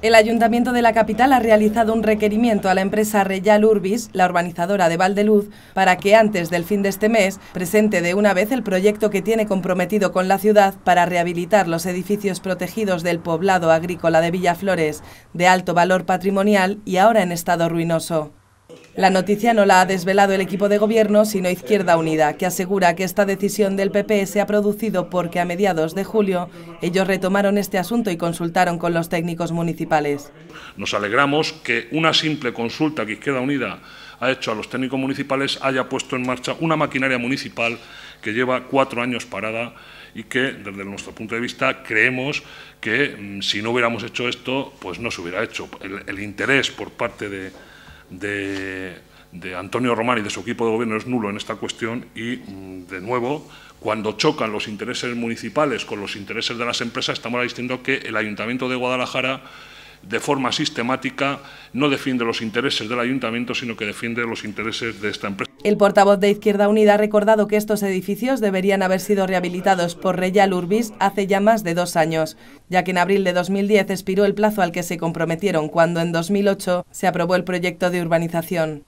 El Ayuntamiento de la capital ha realizado un requerimiento a la empresa Reyal Urbis, la urbanizadora de Valdeluz, para que antes del fin de este mes presente de una vez el proyecto que tiene comprometido con la ciudad para rehabilitar los edificios protegidos del poblado agrícola de Villaflores, de alto valor patrimonial y ahora en estado ruinoso. La noticia no la ha desvelado el equipo de gobierno, sino Izquierda Unida, que asegura que esta decisión del PP se ha producido porque a mediados de julio ellos retomaron este asunto y consultaron con los técnicos municipales. Nos alegramos que una simple consulta que Izquierda Unida ha hecho a los técnicos municipales haya puesto en marcha una maquinaria municipal que lleva cuatro años parada y que, desde nuestro punto de vista, creemos que mm, si no hubiéramos hecho esto, pues no se hubiera hecho. el, el interés por parte de de, Antonio Román y de su equipo de gobierno es nulo en esta cuestión y, mm, de nuevo, cuando chocan los intereses municipales con los intereses de las empresas, estamos diciendo que el Ayuntamiento de Guadalajara de forma sistemática, no defiende los intereses del ayuntamiento, sino que defiende los intereses de esta empresa. El portavoz de Izquierda Unida ha recordado que estos edificios deberían haber sido rehabilitados por Reyal Urbis hace ya más de dos años, ya que en abril de 2010 expiró el plazo al que se comprometieron cuando en 2008 se aprobó el proyecto de urbanización.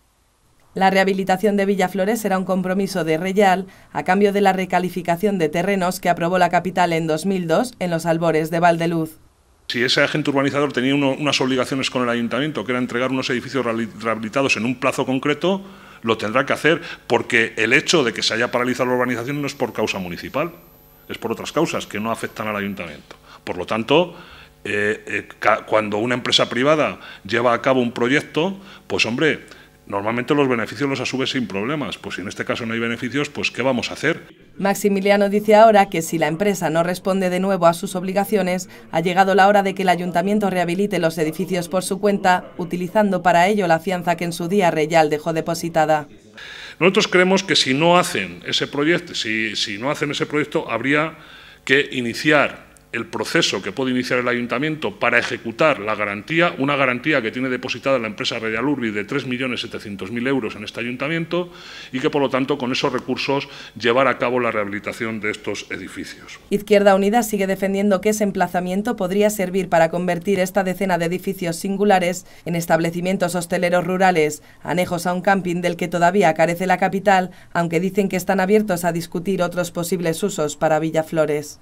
La rehabilitación de Villaflores era un compromiso de Reyal a cambio de la recalificación de terrenos que aprobó la capital en 2002 en los albores de Valdeluz. Si ese agente urbanizador tenía unas obligaciones con el ayuntamiento, que era entregar unos edificios rehabilitados en un plazo concreto, lo tendrá que hacer, porque el hecho de que se haya paralizado la organización no es por causa municipal, es por otras causas que no afectan al ayuntamiento. Por lo tanto, eh, eh, cuando una empresa privada lleva a cabo un proyecto, pues hombre, Normalmente los beneficios los asume sin problemas, pues si en este caso no hay beneficios, pues ¿qué vamos a hacer? Maximiliano dice ahora que si la empresa no responde de nuevo a sus obligaciones, ha llegado la hora de que el ayuntamiento rehabilite los edificios por su cuenta, utilizando para ello la fianza que en su día Reyal dejó depositada. Nosotros creemos que si no hacen ese proyecto, si no hacen ese proyecto, habría que iniciar el proceso que puede iniciar el ayuntamiento para ejecutar la garantía, una garantía que tiene depositada la empresa Real Urbi de 3.700.000 euros en este ayuntamiento y que, por lo tanto, con esos recursos llevar a cabo la rehabilitación de estos edificios. Izquierda Unida sigue defendiendo que ese emplazamiento podría servir para convertir esta decena de edificios singulares en establecimientos hosteleros rurales, anejos a un camping del que todavía carece la capital, aunque dicen que están abiertos a discutir otros posibles usos para Villaflores.